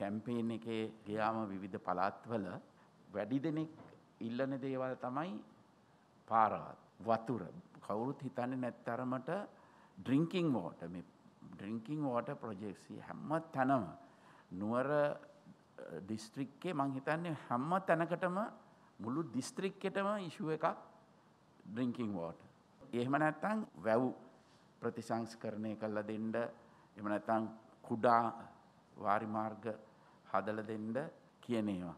Campaign එකේ ගියාම විවිධ පළාත්වල වැඩි දෙනෙක් ඉල්ලන දේවල් තමයි පාරවත් වතුර කවුරුත් හිතන්නේ නැත්තරමට ඩ්‍රිංකින් වෝට මේ ඩ්‍රිංකින් වෝට ප්‍රජෙක්සි හැම්ම තැනම නුවර දිස්ත්‍රික්කේ මං හිතන්නේ හැම්ම තැනකටම මුළු දිස්ත්‍රික්කෙටම ඉශුව එකක් ඩ්‍රිංකින් වෝට. එහෙම නැත්තං වැව් ප්‍රතිසංස්කරණය කල්ල දෙන්ඩ එම නැතං කුඩා වාරිමාර්ග හදල දෙන්න කියන ඒවා.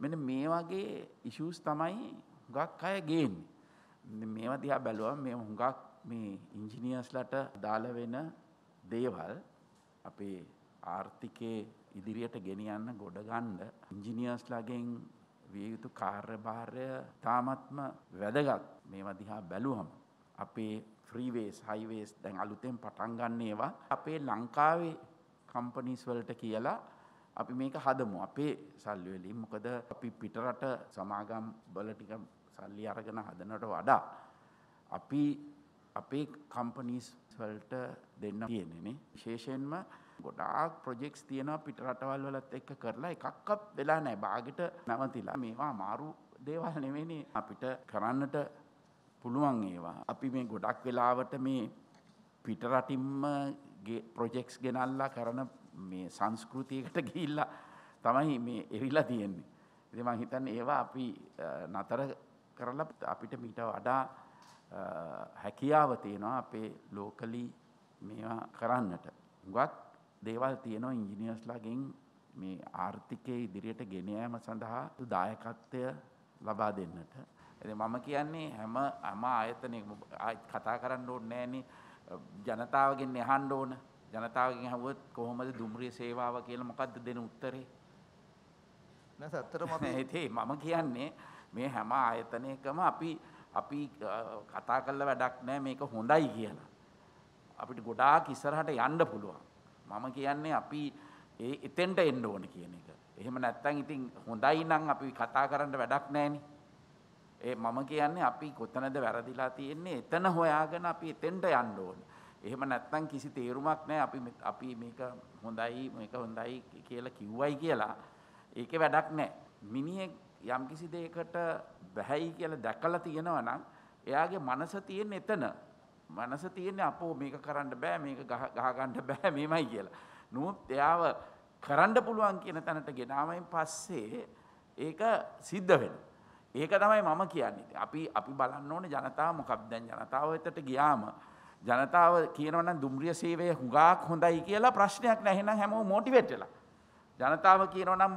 මෙන මේ වගේ ඉෂස් තමයි හුඟක් අය ගේන්නේ. මේවා දිහා බැලුවම් මේ හුඟක් මේ ඉංජිනියස්ලට දාල වෙන දේවල් අපේ ආර්ථිකයේ ඉදිරියට ගෙනියන්න ගොඩගන්ඩ ඉංජිනියස්ලගෙන් විය යුතු කාර්යභාරය තාමත්ම වැදගත් මේවා දිහා බැලුවම අපේ ෆ්‍රීවේස් හයිවේස් දැන් අලුතෙන් පටන් ගන්න ඒවා අපේ ලංකාවේ කම්පනිස්වලට කියලා අපි මේක හදමු අපේ සල්ලි වලින් මොකද අපි පිටරට සමාගම් වල ටික සල්ලි අරගෙන හදනට වඩා අපි අපේ කම්පනීස් වලට දෙන්න තියෙන්නේ නේ විශේෂයෙන්ම ගොඩාක් ප්‍රොජෙක්ස් තියෙනවා පිටරටවල් වලත් එක්ක කරලා එකක්වත් වෙලා නැහැ බාගෙට නැවතිලා මේවා මාරු දේවල් නෙවෙයිනේ අපිට කරන්නට පුළුවන් ඒවා අපි මේ ගොඩක් වෙලාවට මේ පිටරටින්ම ප්‍රොජෙක්ස් ගෙනල්ලා කරන මේ සංස්කෘතියකට ගිල්ලා තමයි මේ එරිලා තියෙන්නේ. ඉතින් මං හිතන්නේ ඒවා අපි නතර කරලා අපිට මීට වඩා හැකියාව තියෙනවා අපේ ලෝකලි මේවා කරන්නට. හුඟක් දේවල් තියෙනවා ඉංජිනියර්ස්ලාගෙන් මේ ආර්ථිකය ඉදිරියට ගෙන යාම සඳහා දායකත්වය ලබා දෙන්නට. මම කියන්නේ හැම හැම ආයතනයකම කතා කරන්න ඕනේ නෑනේ ජනතාවගෙන් අහන්න ඕනේ ජනතාවගෙන් ඇහුවොත් කොහොමද දුම්රිය සේවාව කියලා මොකද්ද දෙන උත්තරේ? නැස අත්‍තරම අපි මම කියන්නේ මේ හැම ආයතනයකම අපි අපි කතා කරලා වැඩක් නැහැ මේක හොඳයි කියලා. අපිට ගොඩාක් ඉස්සරහට යන්න පුළුවන්. මම කියන්නේ අපි ඒ එතෙන්ට එන්න ඕන කියන එක. එහෙම නැත්නම් ඉතින් හොඳයි නම් අපි කතා කරන්න වැඩක් නැහැනේ. ඒ මම කියන්නේ අපි කොතනද වැරදිලා තියෙන්නේ එතන හොයාගෙන අපි එතෙන්ට යන්න ඕනේ. එහෙම නැත්නම් කිසි තේරුමක් නැහැ අපි අපි මේක හොඳයි මේක හොඳයි කියලා කිව්වයි කියලා ඒකේ වැඩක් නැහැ. මිනිහෙක් යම් කිසි දෙයකට බැහැයි කියලා දැකලා තියෙනවා නම් එයාගේ මනස තියෙන්නේ එතන. මනස තියෙන්නේ අපෝ මේක කරන්න බෑ මේක ගහ ගන්න බෑ මේමයි කියලා. නමුත් එයාව කරන්න පුළුවන් කියන තැනට ගෙනාවෙන් පස්සේ ඒක සිද්ධ වෙනවා. ඒක තමයි මම කියන්නේ. අපි අපි බලන්න ඕනේ ජනතාව මොකක්ද දැන් ජනතාව වෙතට ගියාම ජනතාව කියනවනම් දුම්රිය සේවය හුඟක් හොඳයි කියලා ප්‍රශ්නයක් නැහැ එහෙනම් හැමෝම මොටිවේට් වෙලා. ජනතාව කියනවනම්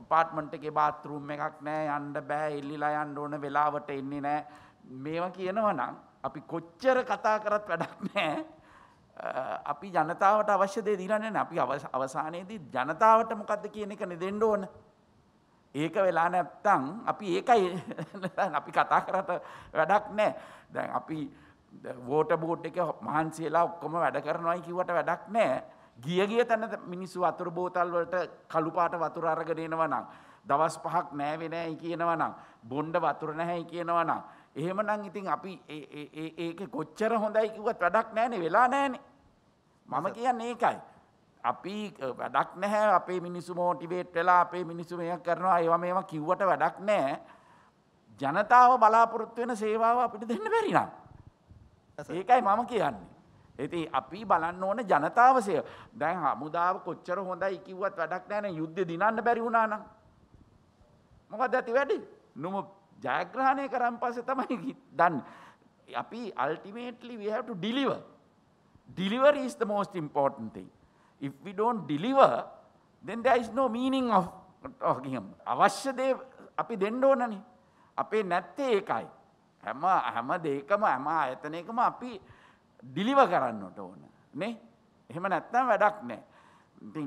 අපාර්ට්මන්ට් එකේ බාත් รู ම් එකක් නැහැ යන්න බෑ එල්ලිලා යන්න ඕන වෙලාවට එන්නේ නැහැ. මේවා කියනවනම් අපි කොච්චර කතා කරත් වැඩක් නැහැ. අපි ජනතාවට අවශ්‍ය දේ දීලා නැහැ. අපි අවසානයේදී ජනතාවට මොකද්ද කියන එක නෙදෙන්න ඕන. ඒක වෙලා නැත්තම් අපි ඒකයි අපි කතා කරට වැඩක් නැහැ. දැන් අපි වෝට බෝට් එක මහන්සේලා ඔක්කොම වැඩ කරනවයි කිවට වැඩක් නෑ ගිය ගිය තැන මිනිස්සු අතුර බෝතල්වලට කළුපාට වතුර අරගනනවනම්. දවස් පහක් නෑවෙනෑ කියනවනම්. බොන්්ඩ වතුර නැහැයි කියනවනම්. එහෙමනම් ඉතින් අපි ඒක කොච්චර හොඳයි කිවත් වැඩක් නෑන වෙලා නෑන. මම කියන්න ඒකයි. අපි වැඩක් නැහැ අපේ මිනිස්සු මෝටිවේට් වෙලා අපේ මිනිසු මෙය කරනවා ඒව මේවා කිව්වට වැඩක් නෑ ජනතාව බලාපොරොත්තු වෙන සේවාව අපිට දෙන්න බැරිනම්. ඒකයි මම කියන්නේ. ඇති අපි බලන්න ඕන ජනතාවසය දැන් හමුදාව කොච්චර හොඳයි කිව්වත් වැඩක් නෑන යුද්ධ දිනන්න බැරි වුණානම්. මොකද ඇති වැඩි නොම ජයග්‍රහණය කරම් පස තමයි දන්න. අපි අල්ටිමේටලි වහට deliver. Deliver is the most important thing. If we don't deliver, then there is no meaning of, of him. අවශ්‍යදේ අපි දෙන්න ඕනනේ. අපේ නැත්තේ ඒකයි. හැම හැම දෙකම හැම ඇතනයකම අපි ඩිලිව කරන්නට ඕන නේ එහෙම නැත්තම් වැඩක් නෑ ඉති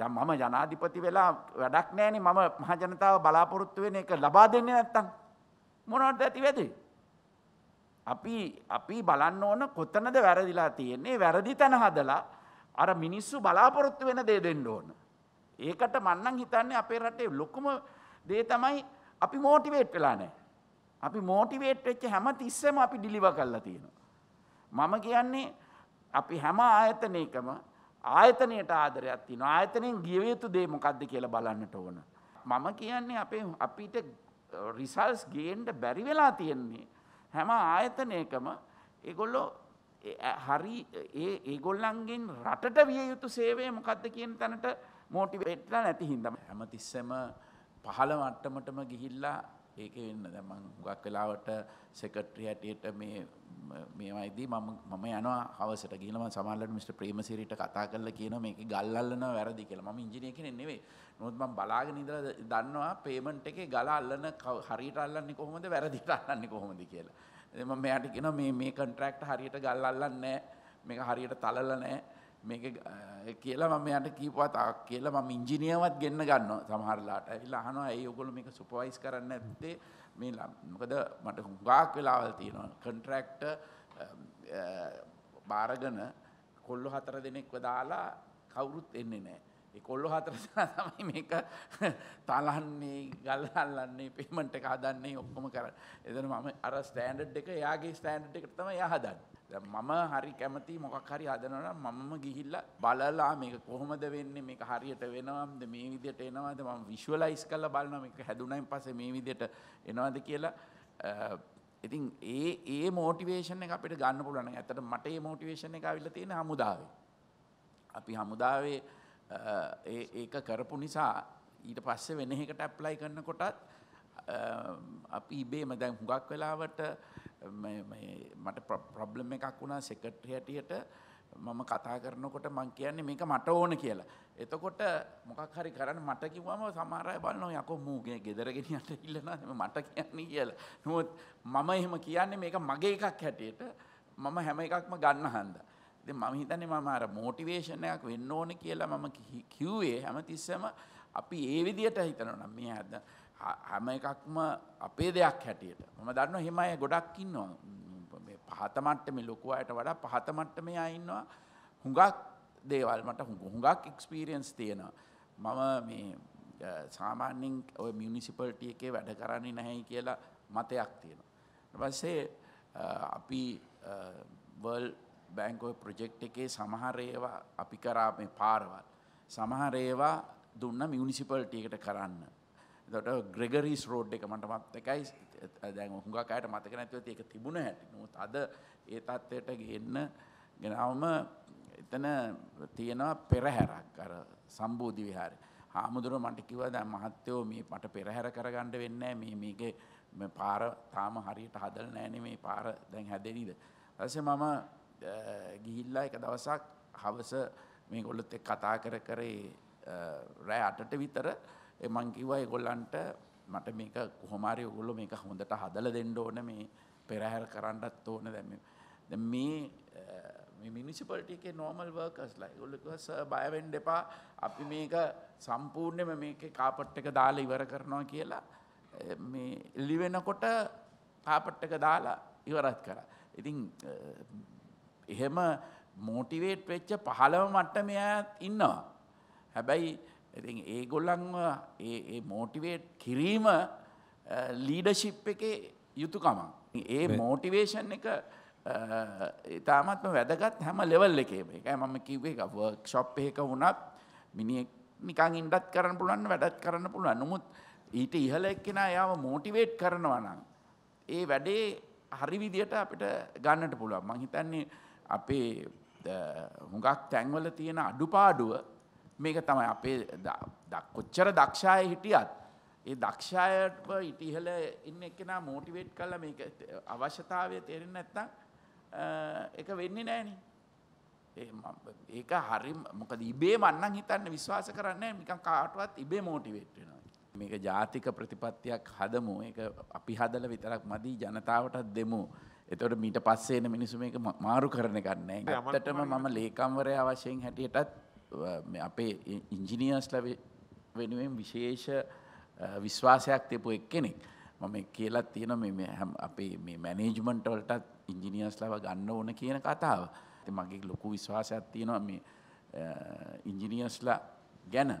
මම ජනාධිපති වෙලා වැඩක් නෑනේ මම මහජනතාව බලාපොරොත්තු වෙන එක ලබා දෙන්න නැත්තම් මොනවට ඇති වැදේ අපි අපි බලන්න ඕන කොතනද වැරදිලා තියෙන්නේ වැරදි තැන හදලා අර මිනිස්සු බලාපොරොත්තු වෙන දේ දෙන්න ඕන. ඒකට මන්නම් හිතන්නේ අපේ රටේ ලොකුම දේ තමයි අපි මෝටිවේට් වෙලා නෑ. අපි මෝටිවේට් වෙච්ච හැම තිස්සම අපි ඩිලිව කරලා තියෙනවා. මම කියන්නේ අපි හැම ආයතනයකම ආයතනයට ආදරයක් තියෙනවා. ආයතනයෙන් ගිය යුතු දේ මොකද්ද කියලා බලන්නට ඕන. මම කියන්නේ අපේ අපිට රිසල්ස් ගේන්න බැරි වෙලා තියෙන්නේ. හැම ආයතනයකම ඒගොල්ලෝ හරි ඒ ඒගොල්ලන්ගෙන් රටට විය යුතු සේවය මොකක්ද කියන තැනට මෝටිවේට්ලා නැති හින්දම හැම තිස්සම පහළ මට්ටමටම ගිහිල්ලා ඒක වෙන්න දැන් මම හුඟක් වෙලාවට සෙක්‍රටරි හැටියට මේ මේවයිදී මම මම යනවා හවසට ගිහලා මම සමහරවිට මිස්ටර් ප්‍රේමසිරිට කතා කරලා කියනවා මේක ගල් අල්ලනවා වැරදි කියලා. මම ඉංජිනේර කෙනෙක් නෙවෙයි. නමුත් මම බලාගෙන ඉඳලා දන්නවා පේමන්ට් එකේ ගල අල්ලන හරියට අල්ලන්නේ කොහොමද වැරදිට අල්ලන්නේ කොහොමද කියලා. ඉතින් මම මෙයාට කියනවා මේ මේ කොන්ට්‍රැක්ට් හරියට ගල් අල්ලන්නේ නැහැ. මේක හරියට තලලා නැහැ. මේක කියලා මම යට කීපවා තාක් කියලා මම ඉංජිනේරුවත් ගෙන්න ගන්නවා සමහරලාට. ඇවිල්ලා අහනවා ඇයි ඔයගොල්ලෝ මේක සුපර්වයිස් කරන්නේ නැත්තේ? මේ මොකද මට හුඟක් වෙලාවල් තියෙනවා කොන්ට්‍රැක්ටර් බාරගෙන කොල්ලෝ හතර දෙනෙක්ව දාලා කවුරුත් එන්නේ නැහැ. කොල්ලො හතරසලා තමයි මේක තලන්නේ ගල්හල්ලන්නේ පේමට එක හදන්නේ ඔක්කොම කර එදන මම අර ස්ටෑන්ඩ් එක යාගේ ස්ටෑන්ඩ් එකට තම යහදන්න මම හරි කැමති මොකක් හරි හදනවට මම ගිහිල්ල බලලා මේක කොහොමද වෙන්නේ මේක හරියට වෙනවද මේ විදියට එනවද මම විශ්වලයිස් කරලා බලනවා මේක හැදුනයින් පස්සේ මේ විදියට එනවද කියලා ඉතින් ඒ ඒ මොටිවේෂන් එක අපිට ගන්න පුළුවන්. ඇත්තට මට ඒ මොටිවේෂන් එක අවිල්ල තියෙන හමුදාවේ. අපි හමුදාවේ ඒක කරපු නිසා ඊට පස්සේ වෙන එකට ඇප්ලයි කරනකොටත් අපි ඉබේම දැන් හුඟක් වෙලාවට මට ප්‍රොබ්ලම් එකක් වුණා සෙක්‍රටරි හැටියට මම කතා කරනකොට මං කියන්නේ මේක මට ඕන කියලා. එතකොට මොකක් හරි කරන්න මට කිව්වම සමහර අය බලනවා යකෝ මූගේ ගෙදර ගෙනියන්න ඉල්ලනවා මට කියන්නේ කියලා. නමුත් මම එහෙම කියන්නේ මේක මගේ එකක් හැටියට මම හැම එකක්ම ගන්න හන්දා. දැන් මම හිතන්නේ මම අර මොටිවේෂන් එකක් වෙන්න ඕනේ කියලා මම කිව්වේ හැමතිස්සෙම අපි ඒ විදිහට හිතනවා නම් මේ හැද හැම එකක්ම අපේ දෙයක් හැටියට මම දන්නවා එහෙම අය ගොඩක් ඉන්නවා මේ පහත මට්ටමේ ලොකු අයට වඩා පහත මට්ටමේ අය ඉන්නවා හුඟක් දේවල් මට හුඟක් එක්ස්පීරියන්ස් තියෙනවා මම මේ සාමාන්‍යයෙන් ඔය මියුනිසිපල්ටි එකේ වැඩ කරන්නේ නැහැ කියලා මතයක් තියෙනවා ඊට පස්සේ අපි වර්ල්ඩ් බැංගෝ ප්‍රජෙක්් එකේ සමහරේවා අපි කරා මේ පාරවල්. සමහරේවා දුන්න මියනිසිපල්ටියකට කරන්න. දොට ග්‍රෙගරිස් රෝඩ් එක මට මත් එකයි දැන් හුඟකායට මතක නැතිව ඒක තිබුණ හැට නොත් අද ඒ තත්ත්වයට ගන්න ගෙනවම එතන තියෙනවා පෙරහැරක් අර සම්බෝධි විහාරය. හාමුදුර මට කිව ද මහත්තයෝ මේ මට පෙරහැර කරගණ්ඩ වෙන්න මේ මේක පාර තාම හරියට හදල් නෑන මේ පාර දැන් හැදෙනීද. ඇස මම ගිහිල්ලා එක දවසක් හවස මේ ගොල්ලොත් එක් කතා කර කරේ රෑ අටට විතර එමං කිව්වා ඒගොල්ලන්ට මට මේක කොහොමාරි ඔගොල්ලෝ මේක හොඳට හදලා දෙන්න ඕන මේ පෙරහැර කරන්නත් ඕන දැන් මේ දැන් මේ මේ මියුනිසිපැලිටි එකේ normal workersලා ඒගොල්ලෝ කිව්වා සර් බය වෙන්න එපා අපි මේක සම්පූර්ණයෙන්ම මේකේ කාපට් එක දාලා ඉවර කරනවා කියලා මේ ලිවෙනකොට කාපට් එක දාලා ඉවරත් කරා. ඉතින් එහෙම මෝටිවේට් වෙච්ච පහළම මට්ටමය ඉන්නවා. හැබැයි ඉතින් ඒගොල්ලන්ව ඒ මෝටිවේට් කිරීම ලීඩශිප් එකේ යුතුකමක්. ඒ මෝටිවේෂන් එක ඉතාමත්ම වැදගත් හැම ලෙවල් එකේම එකයි මම කිව්වේ එක වර්ක්ෂොප් එක වුණත් මිනිෙක් නිකං ඉන්ඩත් කරන්න පුළන් වැඩත් කරන්න පුළුවන් නොමුත් ඊට ඉහල එක්කෙන යාව මෝටිවේට් කරනවනම්. ඒ වැඩේ හරිවිදියට අපිට ගන්නට පුළුවන් මංහිතන්නේ අපේ හුඟක් තැන්වල තියෙන අඩුපාඩුව මේක තමයි අපේ කොච්චර දක්ෂාය හිටියත් ඒ දක්ෂායට ඉටිහල ඉන්න එකෙනා මෝටිවේට් කල්ල මේ අවශ්‍යතාවය තේරෙන නැත්තං එක වෙන්නේ නෑන ඒක හරි මොකද ඉබේ මන්නන් හිතන්න විශ්වාස කරන්න මිකන් කාටුවත් ඉබේ මෝටිවේට් වෙනවා මේක ජාතික ප්‍රතිපත්තියක් හදමු ඒ අපි හදල විතරක් මදී ජනතාවටත් දෙමු එතොට මීට පස්සේන මිනිසු මේක මාරු කරන ගන්න ඇත්තටම මම ලේකම්වරය අවශයෙන් හැටියටත් අපේ ඉංජිනියර්ස් ලව වෙනුවෙන් විශේෂ විශ්වාසයක් තිපු එක් කෙනෙක් මම කියලා තියෙන හැම් අපේ මේ මැනේජ්මන්ටවලටත් ඉංජිනියර්ස් ලව ගන්න ඕන කියන කතාව මගේ ලොකු විශ්වාසයක් තියෙනවා මේ ඉංජිනියර්ස්ලා ගැන